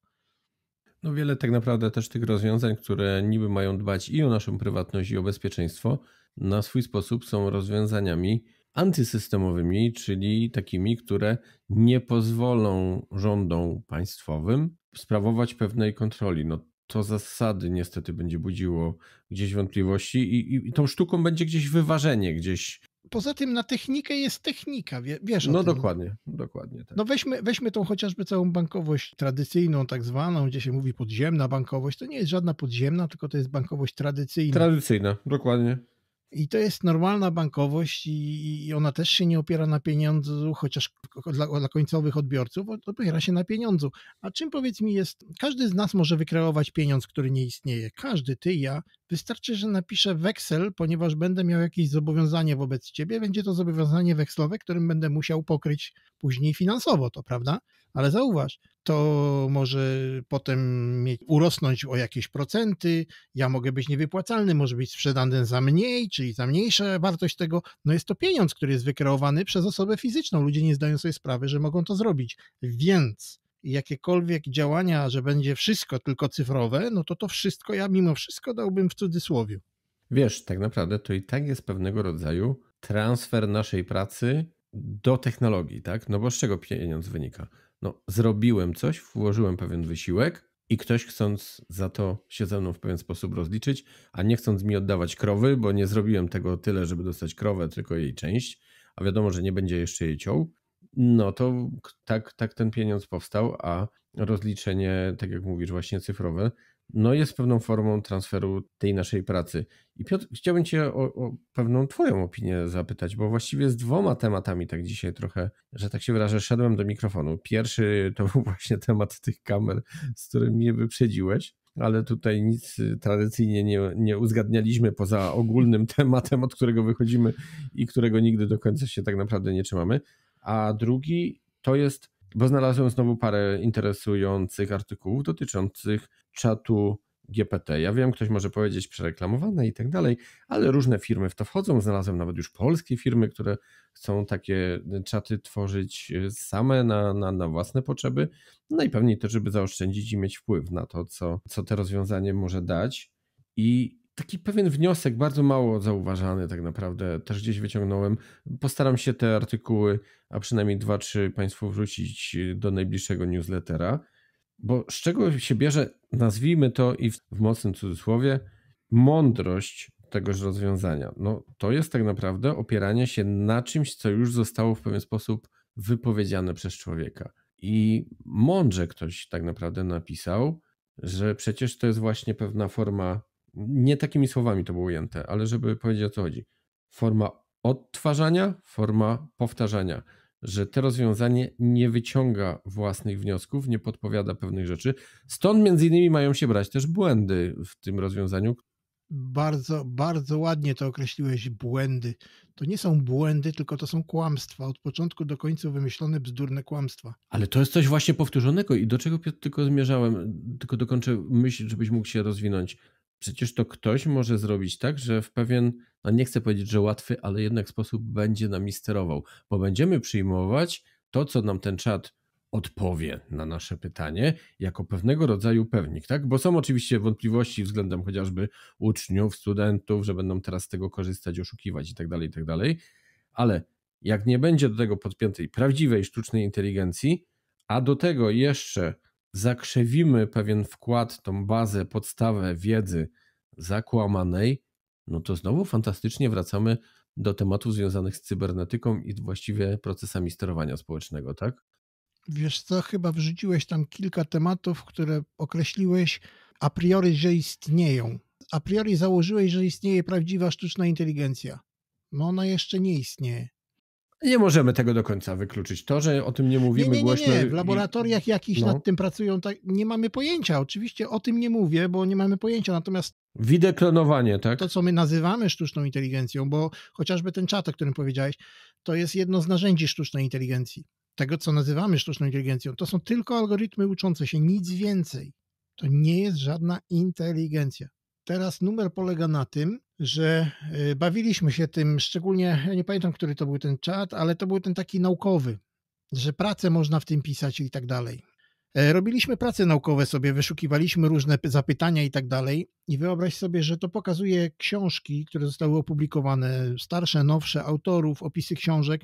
No wiele tak naprawdę też tych rozwiązań, które niby mają dbać i o naszą prywatność i o bezpieczeństwo, na swój sposób są rozwiązaniami antysystemowymi, czyli takimi, które nie pozwolą rządom państwowym sprawować pewnej kontroli. No to zasady niestety będzie budziło gdzieś wątpliwości i, i, i tą sztuką będzie gdzieś wyważenie, gdzieś poza tym na technikę jest technika, wiesz No tym. No. dokładnie, dokładnie. Tak. No weźmy, weźmy tą chociażby całą bankowość tradycyjną, tak zwaną, gdzie się mówi podziemna bankowość. To nie jest żadna podziemna, tylko to jest bankowość tradycyjna. Tradycyjna, dokładnie. I to jest normalna bankowość i, ona też się nie opiera na pieniądzu, chociaż dla, dla, końcowych odbiorców opiera się na pieniądzu. A czym powiedz mi jest, każdy z nas może wykreować pieniądz, który nie istnieje. Każdy, ty, ja. Wystarczy, że napiszę weksel, ponieważ będę miał jakieś zobowiązanie wobec ciebie. Będzie to zobowiązanie wekslowe, którym będę musiał pokryć później finansowo, to prawda? ale zauważ, to może potem mieć, urosnąć o jakieś procenty, ja mogę być niewypłacalny, może być sprzedany za mniej, czyli za mniejsza wartość tego. No jest to pieniądz, który jest wykreowany przez osobę fizyczną. Ludzie nie zdają sobie sprawy, że mogą to zrobić. Więc jakiekolwiek działania, że będzie wszystko tylko cyfrowe, no to to wszystko ja mimo wszystko dałbym w cudzysłowie. Wiesz, tak naprawdę to i tak jest pewnego rodzaju transfer naszej pracy do technologii, tak? No bo z czego pieniądz wynika? no, zrobiłem coś, włożyłem pewien wysiłek i ktoś chcąc za to się ze mną w pewien sposób rozliczyć, a nie chcąc mi oddawać krowy, bo nie zrobiłem tego tyle, żeby dostać krowę, tylko jej część, a wiadomo, że nie będzie jeszcze jej ciął, no to tak, tak ten pieniądz powstał, a rozliczenie, tak jak mówisz, właśnie cyfrowe, no jest pewną formą transferu tej naszej pracy. I Piotr, chciałbym Cię o, o, pewną Twoją opinię zapytać, bo właściwie z dwoma tematami tak dzisiaj trochę, że tak się wyrażę, szedłem do mikrofonu. Pierwszy to był właśnie temat tych kamer, z którym mnie wyprzedziłeś. Ale tutaj nic tradycyjnie nie, nie uzgadnialiśmy poza ogólnym tematem, od którego wychodzimy i którego nigdy do końca się tak naprawdę nie trzymamy. A drugi to jest, bo znalazłem znowu parę interesujących artykułów dotyczących czatu GPT. Ja wiem, ktoś może powiedzieć przereklamowane i tak dalej, ale różne firmy w to wchodzą. Znalazłem nawet już polskie firmy, które chcą takie czaty tworzyć e, same na, na, na własne potrzeby. No i pewnie też, żeby zaoszczędzić i mieć wpływ na to, co, co te rozwiązanie może dać. I taki pewien wniosek, bardzo mało zauważany tak naprawdę, też gdzieś wyciągnąłem. Postaram się te artykuły, a przynajmniej dwa, trzy Państwu wrzucić do najbliższego newslettera. Bo z czego się bierze, nazwijmy to i w, w mocnym cudzysłowie, mądrość tegoż rozwiązania? No, to jest tak naprawdę opieranie się na czymś, co już zostało w pewien sposób wypowiedziane przez człowieka. I mądrze ktoś tak naprawdę napisał, że przecież to jest właśnie pewna forma, nie takimi słowami to było ujęte, ale żeby powiedzieć o co chodzi. Forma odtwarzania, forma powtarzania że to rozwiązanie nie wyciąga własnych wniosków, nie podpowiada pewnych rzeczy. Stąd między innymi mają się brać też błędy w tym rozwiązaniu. Bardzo, bardzo ładnie to określiłeś błędy. To nie są błędy, tylko to są kłamstwa. Od początku do końca wymyślone bzdurne kłamstwa. Ale to jest coś właśnie powtórzonego i do czego tylko zmierzałem, tylko dokończę myśl, żebyś mógł się rozwinąć przecież to ktoś może zrobić tak, że w pewien, no nie chcę powiedzieć, że łatwy, ale jednak sposób będzie nam sterował, bo będziemy przyjmować to, co nam ten czat odpowie na nasze pytanie jako pewnego rodzaju pewnik, tak? Bo są oczywiście wątpliwości względem chociażby uczniów, studentów, że będą teraz z tego korzystać, oszukiwać i tak dalej, i tak dalej, ale jak nie będzie do tego podpiętej prawdziwej sztucznej inteligencji, a do tego jeszcze zakrzewimy pewien wkład, tą bazę, podstawę wiedzy zakłamanej, no to znowu fantastycznie wracamy do tematów związanych z cybernetyką i właściwie procesami sterowania społecznego, tak? Wiesz co, chyba wrzuciłeś tam kilka tematów, które określiłeś a priori, że istnieją. A priori założyłeś, że istnieje prawdziwa sztuczna inteligencja. No ona jeszcze nie istnieje. Nie możemy tego do końca wykluczyć. To, że o tym nie mówimy nie, nie, nie, głośno. Nie, w laboratoriach jakichś no. nad tym pracują, tak, nie mamy pojęcia. Oczywiście o tym nie mówię, bo nie mamy pojęcia. Natomiast. Wideklonowanie, klonowanie, tak? To, co my nazywamy sztuczną inteligencją, bo chociażby ten czat, o którym powiedziałeś, to jest jedno z narzędzi sztucznej inteligencji. Tego, co nazywamy sztuczną inteligencją, to są tylko algorytmy uczące się, nic więcej. To nie jest żadna inteligencja. Teraz numer polega na tym, że y, bawiliśmy się tym, szczególnie, ja nie pamiętam, który to był ten czat, ale to był ten taki naukowy, że pracę można w tym pisać i tak dalej. E, robiliśmy prace naukowe sobie, wyszukiwaliśmy różne zapytania i tak dalej. I wyobraź sobie, że to pokazuje książki, które zostały opublikowane, starsze, nowsze, autorów, opisy książek.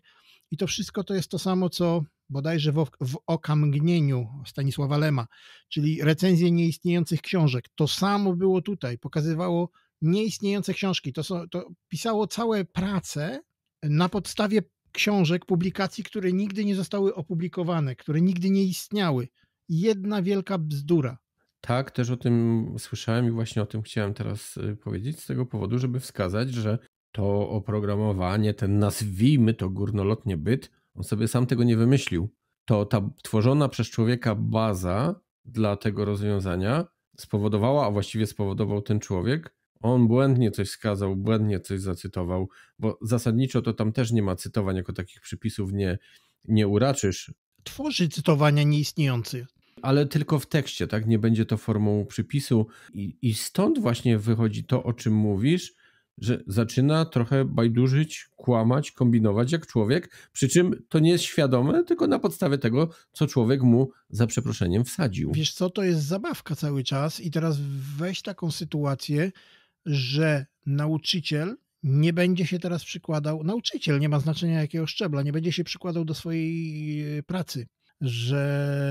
I to wszystko to jest to samo, co bodajże w, w okamgnieniu Stanisława Lema, czyli recenzje nieistniejących książek. To samo było tutaj. Pokazywało nieistniejące książki. To, są, to pisało całe prace na podstawie książek, publikacji, które nigdy nie zostały opublikowane, które nigdy nie istniały. Jedna wielka bzdura. Tak, też o tym słyszałem i właśnie o tym chciałem teraz y, powiedzieć, z tego powodu, żeby wskazać, że to oprogramowanie, ten nazwijmy to górnolotnie byt, on sobie sam tego nie wymyślił. To ta tworzona przez człowieka baza dla tego rozwiązania spowodowała, a właściwie spowodował ten człowiek, on błędnie coś skazał, błędnie coś zacytował, bo zasadniczo to tam też nie ma cytowań, jako takich przypisów nie, nie uraczysz. Tworzy cytowania nieistniejące. Ale tylko w tekście, tak? Nie będzie to formą przypisu. I, I stąd właśnie wychodzi to, o czym mówisz, że zaczyna trochę bajdurzyć, kłamać, kombinować jak człowiek, przy czym to nie jest świadome, tylko na podstawie tego, co człowiek mu za przeproszeniem wsadził. Wiesz co, to jest zabawka cały czas i teraz weź taką sytuację, że nauczyciel nie będzie się teraz przykładał, nauczyciel, nie ma znaczenia jakiego szczebla, nie będzie się przykładał do swojej e, pracy, że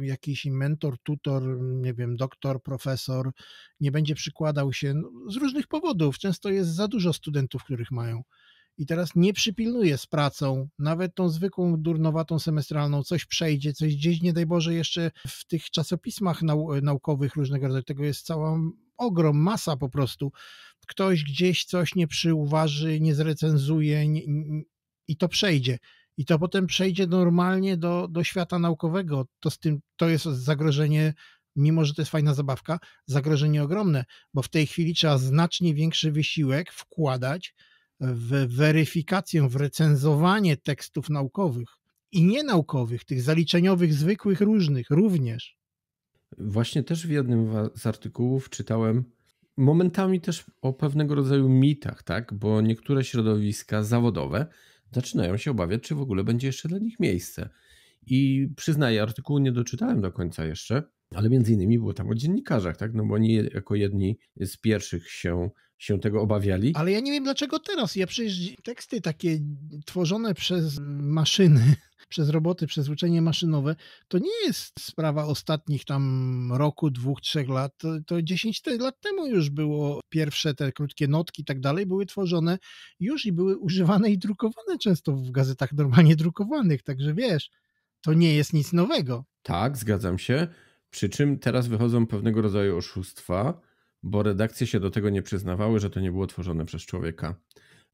jakiś mentor, tutor, nie wiem, doktor, profesor nie będzie przykładał się no, z różnych powodów. Często jest za dużo studentów, których mają. I teraz nie przypilnuje z pracą, nawet tą zwykłą durnowatą semestralną, coś przejdzie, coś gdzieś, nie daj Boże, jeszcze w tych czasopismach nau naukowych różnego rodzaju, tego jest cała ogrom, masa po prostu. Ktoś gdzieś coś nie przyuważy, nie zrecenzuje nie, nie, i to przejdzie. I to potem przejdzie normalnie do, do świata naukowego. To, z tym, to jest zagrożenie, mimo że to jest fajna zabawka, zagrożenie ogromne, bo w tej chwili trzeba znacznie większy wysiłek wkładać w weryfikację, w recenzowanie tekstów naukowych i nienaukowych, tych zaliczeniowych, zwykłych, różnych również. Właśnie też w jednym z artykułów czytałem momentami też o pewnego rodzaju mitach, tak? Bo niektóre środowiska zawodowe zaczynają się obawiać, czy w ogóle będzie jeszcze dla nich miejsce. I przyznaję, artykułu nie doczytałem do końca jeszcze, ale między innymi było tam o dziennikarzach, tak? No bo oni jako jedni z pierwszych się, się tego obawiali. Ale ja nie wiem dlaczego teraz. Ja przecież teksty takie tworzone przez maszyny przez roboty, przez uczenie maszynowe, to nie jest sprawa ostatnich tam roku, dwóch, trzech lat. To, to 10 lat temu już było pierwsze te krótkie notki i tak dalej, były tworzone już i były używane i drukowane często w gazetach normalnie drukowanych, także wiesz, to nie jest nic nowego. Tak, zgadzam się. Przy czym teraz wychodzą pewnego rodzaju oszustwa, bo redakcje się do tego nie przyznawały, że to nie było tworzone przez człowieka.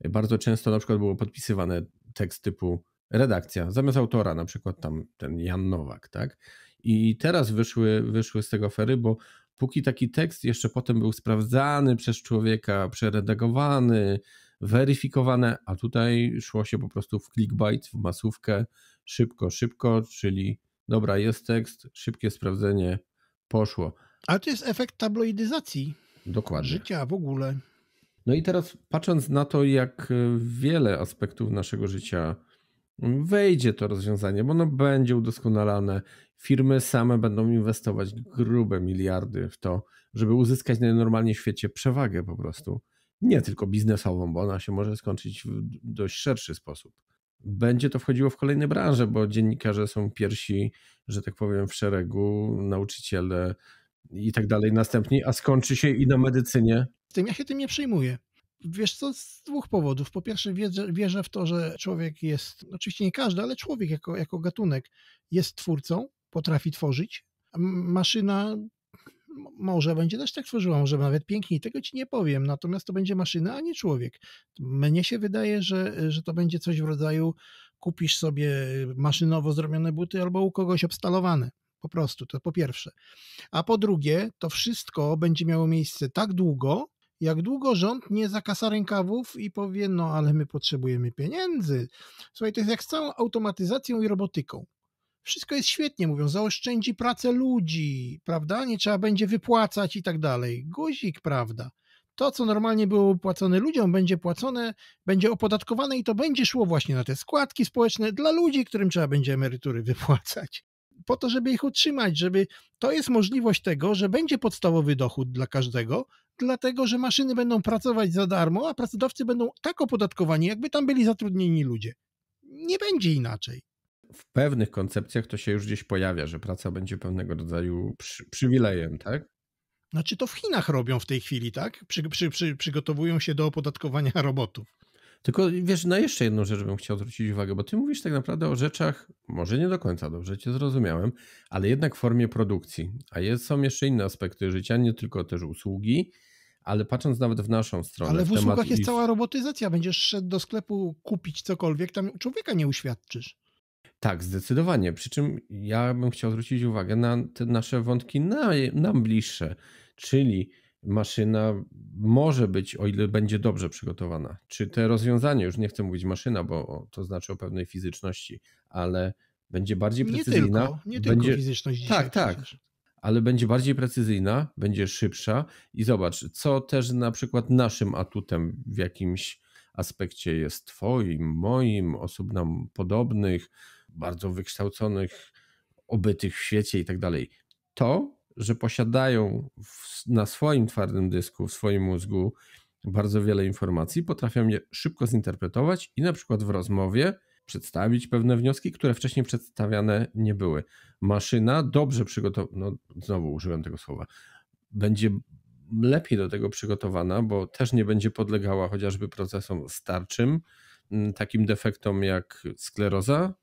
Bardzo często na przykład było podpisywane tekst typu redakcja, zamiast autora, na przykład tam ten Jan Nowak, tak? I teraz wyszły, wyszły z tego fery, bo póki taki tekst jeszcze potem był sprawdzany przez człowieka, przeredagowany, weryfikowany, a tutaj szło się po prostu w clickbait, w masówkę, szybko, szybko, czyli dobra, jest tekst, szybkie sprawdzenie, poszło. Ale to jest efekt tabloidyzacji. Dokładnie. Życia w ogóle. No i teraz patrząc na to, jak wiele aspektów naszego życia wejdzie to rozwiązanie, bo ono będzie udoskonalane. Firmy same będą inwestować grube miliardy w to, żeby uzyskać na normalnie świecie przewagę po prostu. Nie tylko biznesową, bo ona się może skończyć w dość szerszy sposób. Będzie to wchodziło w kolejne branże, bo dziennikarze są pierwsi, że tak powiem, w szeregu, nauczyciele i tak dalej następni, a skończy się i na medycynie. Tym ja się tym nie przejmuję. Wiesz co, z dwóch powodów. Po pierwsze, wierzę, wierzę, w to, że człowiek jest, oczywiście nie każdy, ale człowiek jako, jako gatunek jest twórcą, potrafi tworzyć. Maszyna może będzie też tak tworzyła, może nawet piękniej, tego ci nie powiem, natomiast to będzie maszyna, a nie człowiek. Mnie się wydaje, że, że to będzie coś w rodzaju kupisz sobie maszynowo zrobione buty albo u kogoś obstalowane. Po prostu, to po pierwsze. A po drugie, to wszystko będzie miało miejsce tak długo, jak długo rząd nie zakasa rękawów i powie, no ale my potrzebujemy pieniędzy. Słuchaj, to jest jak z całą automatyzacją i robotyką. Wszystko jest świetnie, mówią, zaoszczędzi pracę ludzi, prawda? Nie trzeba będzie wypłacać i tak dalej. Guzik, prawda? To, co normalnie było płacone ludziom, będzie płacone, będzie opodatkowane i to będzie szło właśnie na te składki społeczne dla ludzi, którym trzeba będzie emerytury wypłacać po to, żeby ich utrzymać, żeby to jest możliwość tego, że będzie podstawowy dochód dla każdego, dlatego że maszyny będą pracować za darmo, a pracodawcy będą tak opodatkowani, jakby tam byli zatrudnieni ludzie. Nie będzie inaczej. W pewnych koncepcjach to się już gdzieś pojawia, że praca będzie pewnego rodzaju przy, przywilejem, tak? Znaczy to w Chinach robią w tej chwili, tak? Przy, przy, przygotowują się do opodatkowania robotów. Tylko wiesz, na jeszcze jedną rzecz bym chciał zwrócić uwagę, bo ty mówisz tak naprawdę o rzeczach, może nie do końca dobrze cię zrozumiałem, ale jednak w formie produkcji. A jest, są jeszcze inne aspekty życia, nie tylko też usługi, ale patrząc nawet w naszą stronę. Ale w usługach jest i... cała robotyzacja. Będziesz szedł do sklepu kupić cokolwiek, tam człowieka nie uświadczysz. Tak, zdecydowanie. Przy czym ja bym chciał zwrócić uwagę na te nasze wątki na, nam bliższe, czyli maszyna może być, o ile będzie dobrze przygotowana. Czy te rozwiązanie, już nie chcę mówić maszyna, bo to znaczy o pewnej fizyczności, ale będzie bardziej precyzyjna. Nie tylko, nie będzie... tylko fizyczność dzisiaj. Tak, tak. Ale będzie bardziej precyzyjna, będzie szybsza i zobacz, co też na przykład naszym atutem w jakimś aspekcie jest Twoim, moim, osób nam podobnych, bardzo wykształconych, obytych w świecie i tak dalej. To że posiadają w, na swoim twardym dysku, w swoim mózgu bardzo wiele informacji, potrafią je szybko zinterpretować i na przykład w rozmowie przedstawić pewne wnioski, które wcześniej przedstawiane nie były. Maszyna dobrze przygotowana, no znowu użyłem tego słowa, będzie lepiej do tego przygotowana, bo też nie będzie podlegała chociażby procesom starczym, mm, takim defektom jak skleroza,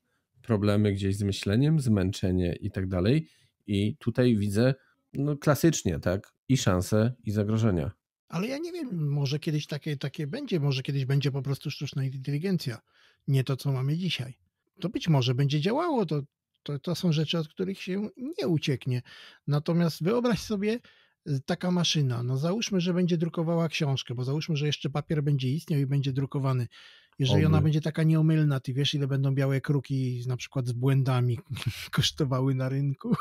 problemy gdzieś z myśleniem, zmęczenie i tak dalej. I tutaj widzę no, klasycznie, tak? I szanse, i zagrożenia. Ale ja nie wiem, może kiedyś takie, takie będzie, może kiedyś będzie po prostu sztuczna inteligencja. Nie to, co mamy dzisiaj. To być może będzie działało, to, to, to są rzeczy, od których się nie ucieknie. Natomiast wyobraź sobie y, taka maszyna, no załóżmy, że będzie drukowała książkę, bo załóżmy, że jeszcze papier będzie istniał i będzie drukowany. Jeżeli ona będzie taka nieomylna, ty wiesz, ile będą białe kruki na przykład z błędami kosztowały na rynku.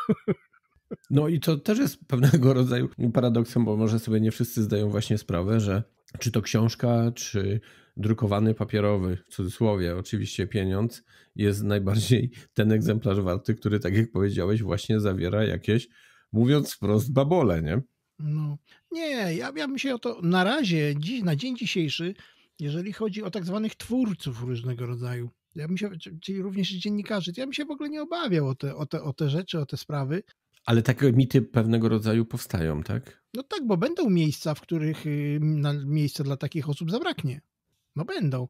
No i to też jest pewnego rodzaju paradoksem, bo może sobie nie wszyscy zdają właśnie sprawę, że czy to książka, czy drukowany papierowy, w cudzysłowie, oczywiście pieniądz, jest najbardziej ten egzemplarz warty, który, tak jak powiedziałeś, właśnie zawiera jakieś, mówiąc wprost, babole, nie? No, nie, ja, ja bym się o to na razie, dziś, na dzień dzisiejszy, jeżeli chodzi o tak zwanych twórców różnego rodzaju, ja bym się, czyli również dziennikarzy, to ja bym się w ogóle nie obawiał o te, o te, o te rzeczy, o te sprawy. Ale takie mity pewnego rodzaju powstają, tak? No tak, bo będą miejsca, w których y, miejsca dla takich osób zabraknie. No będą.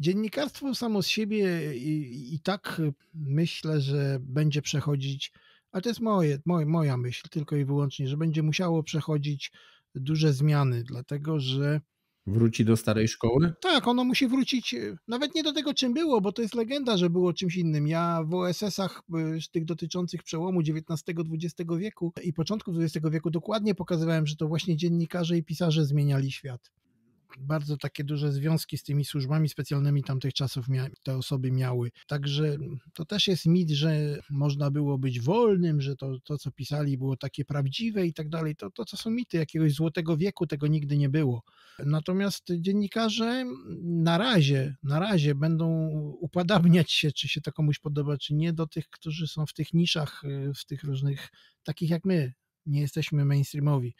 Dziennikarstwo samo z siebie i, i tak myślę, że będzie przechodzić, ale to jest moje, moje, moja myśl tylko i wyłącznie, że będzie musiało przechodzić duże zmiany, dlatego że Wróci do starej szkoły? Tak, ono musi wrócić e, nawet nie do tego, czym było, bo to jest legenda, że było czymś innym. Ja w OSS-ach e, tych dotyczących przełomu XIX-XX wieku i początków XX wieku dokładnie pokazywałem, że to właśnie dziennikarze i pisarze zmieniali świat bardzo takie duże związki z tymi służbami specjalnymi tamtych czasów te osoby miały. Także to też jest mit, że można było być wolnym, że to, to co pisali było takie prawdziwe i tak dalej. To, to, to są mity jakiegoś złotego wieku, tego nigdy nie było. Natomiast dziennikarze na razie, na razie będą upadabniać się, czy się to komuś podoba, czy nie, do tych, którzy są w tych niszach, y, w tych różnych, takich jak my. Nie jesteśmy mainstreamowi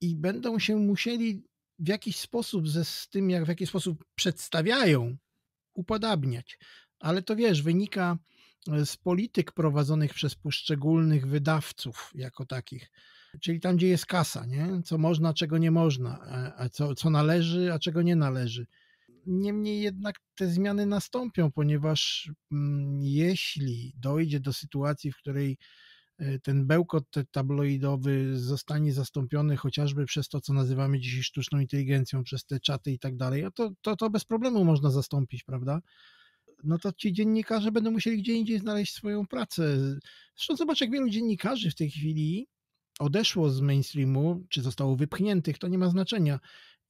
i będą się musieli w jakiś sposób ze, z tym, jak w jaki sposób przedstawiają, upodabniać. Ale to wiesz, wynika e, z polityk prowadzonych przez poszczególnych wydawców jako takich. Czyli tam, gdzie jest kasa, nie? co można, czego nie można, a co, co należy, a czego nie należy. Niemniej jednak te zmiany nastąpią, ponieważ mm, jeśli dojdzie do sytuacji, w której E, ten bełkot tabloidowy zostanie zastąpiony chociażby przez to, co nazywamy dzisiaj sztuczną inteligencją, przez te czaty i tak dalej, to, to, to bez problemu można zastąpić, prawda? No to ci dziennikarze będą musieli gdzie indziej znaleźć swoją pracę. Zresztą zobacz, jak wielu dziennikarzy w tej chwili odeszło z mainstreamu, czy zostało wypchniętych, to nie ma znaczenia.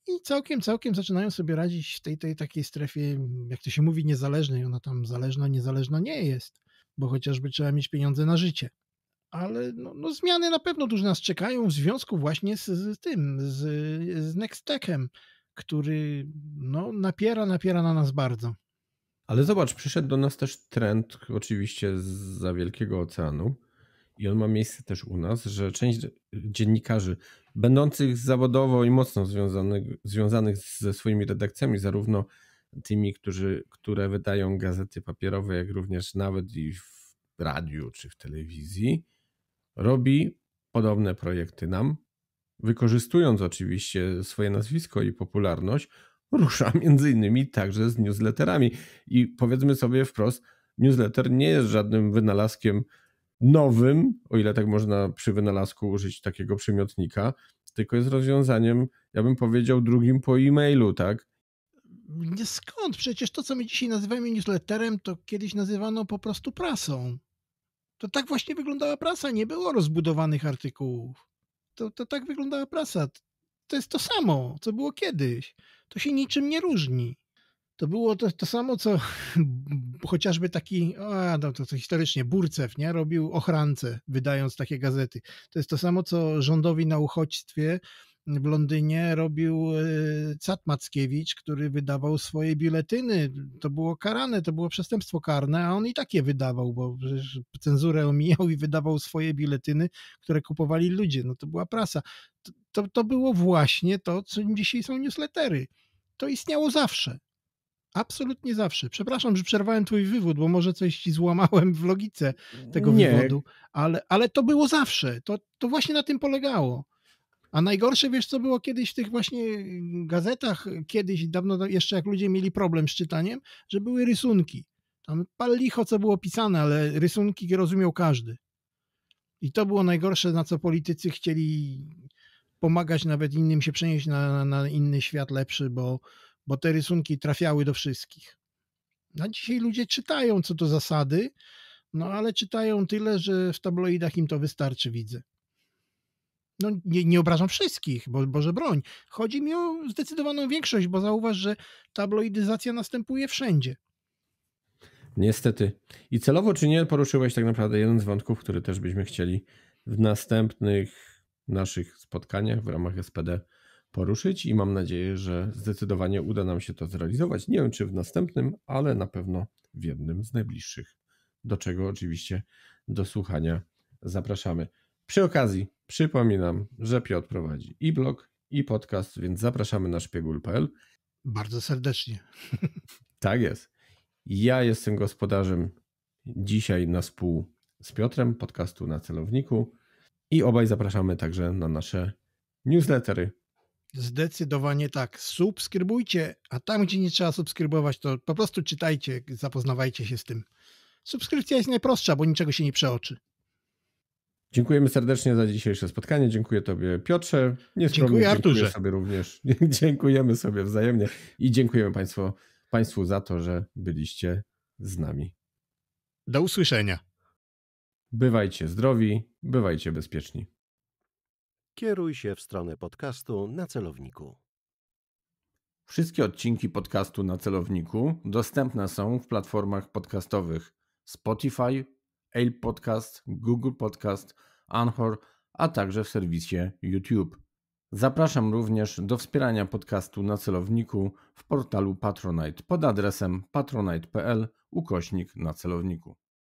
I całkiem, całkiem zaczynają sobie radzić w tej, tej takiej strefie, jak to się mówi, niezależnej. Ona tam zależna, niezależna nie jest, bo chociażby trzeba mieć pieniądze na życie ale no, no zmiany na pewno dużo nas czekają w związku właśnie z, z tym, z, z Nextechem, który no, napiera, napiera na nas bardzo. Ale zobacz, przyszedł do nas też trend, oczywiście za Wielkiego Oceanu, i on ma miejsce też u nas, że część dziennikarzy będących zawodowo i mocno związanych, związanych ze swoimi redakcjami, zarówno tymi, którzy, które wydają gazety papierowe, jak również nawet i w radiu czy w telewizji, robi podobne projekty nam, wykorzystując oczywiście swoje nazwisko i popularność, rusza między innymi także z newsletterami. I powiedzmy sobie wprost, newsletter nie jest żadnym wynalazkiem nowym, o ile tak można przy wynalazku użyć takiego przymiotnika, tylko jest rozwiązaniem, ja bym powiedział, drugim po e-mailu, tak? Nie skąd? Przecież to, co my dzisiaj nazywamy newsletterem, to kiedyś nazywano po prostu prasą. To tak właśnie wyglądała prasa, nie było rozbudowanych artykułów. To, to tak wyglądała prasa. To jest to samo, co było kiedyś. To się niczym nie różni. To było to, to samo, co chociażby taki, a, no to, to historycznie, Burcew, nie? Robił ochrance, wydając takie gazety. To jest to samo, co rządowi na uchodźstwie w Londynie robił e, Cat Mackiewicz, który wydawał swoje biuletyny. To było karane, to było przestępstwo karne, a on i takie wydawał, bo cenzurę omijał i wydawał swoje biuletyny, które kupowali ludzie. No to była prasa. To, to, to było właśnie to, co dzisiaj są newslettery. To istniało zawsze. Absolutnie zawsze. Przepraszam, że przerwałem twój wywód, bo może coś ci złamałem w logice tego Nie. wywodu, ale, ale to było zawsze. To, to właśnie na tym polegało. A najgorsze, wiesz, co było kiedyś w tych właśnie mm, gazetach, y, kiedyś, dawno jeszcze, jak ludzie mieli problem z czytaniem, że były rysunki. Tam pal licho, co było pisane, ale rysunki rozumiał każdy. I to było najgorsze, na co politycy chcieli pomagać nawet innym się przenieść na, na inny świat lepszy, bo, bo te rysunki trafiały do wszystkich. Na no, dzisiaj ludzie czytają, co to zasady, no ale czytają tyle, że w tabloidach im to wystarczy, widzę no nie, nie obrażam wszystkich, bo Boże broń. Chodzi mi o zdecydowaną większość, bo zauważ, że tabloidyzacja następuje wszędzie. Niestety. I celowo czy nie poruszyłeś tak naprawdę jeden z wątków, który też byśmy chcieli w następnych naszych spotkaniach w ramach SPD poruszyć i mam nadzieję, że zdecydowanie uda nam się to zrealizować. Nie wiem czy w następnym, ale na pewno w jednym z najbliższych, do czego oczywiście do słuchania zapraszamy. Przy okazji Przypominam, że Piotr prowadzi i blog, i podcast, więc zapraszamy na szpiegul.pl. Bardzo serdecznie. Tak jest. Ja jestem gospodarzem dzisiaj na spół z Piotrem podcastu na celowniku i obaj zapraszamy także na nasze newslettery. Zdecydowanie tak. Subskrybujcie, a tam, gdzie nie trzeba subskrybować, to po prostu czytajcie, zapoznawajcie się z tym. Subskrypcja jest najprostsza, bo niczego się nie przeoczy. Dziękujemy serdecznie za dzisiejsze spotkanie. Dziękuję Tobie, Piotrze. Nie dziękuję, Arturze. Dziękuję sobie również. dziękujemy sobie wzajemnie i dziękujemy państwu, Państwu za to, że byliście z nami. Do usłyszenia. Bywajcie zdrowi, bywajcie bezpieczni. Kieruj się w stronę podcastu na celowniku. Wszystkie odcinki podcastu na celowniku dostępne są w platformach podcastowych Spotify, Apple Podcast, Google Podcast, Anchor, a także w serwisie YouTube. Zapraszam również do wspierania podcastu na celowniku w portalu Patronite pod adresem patronite.pl ukośnik na celowniku.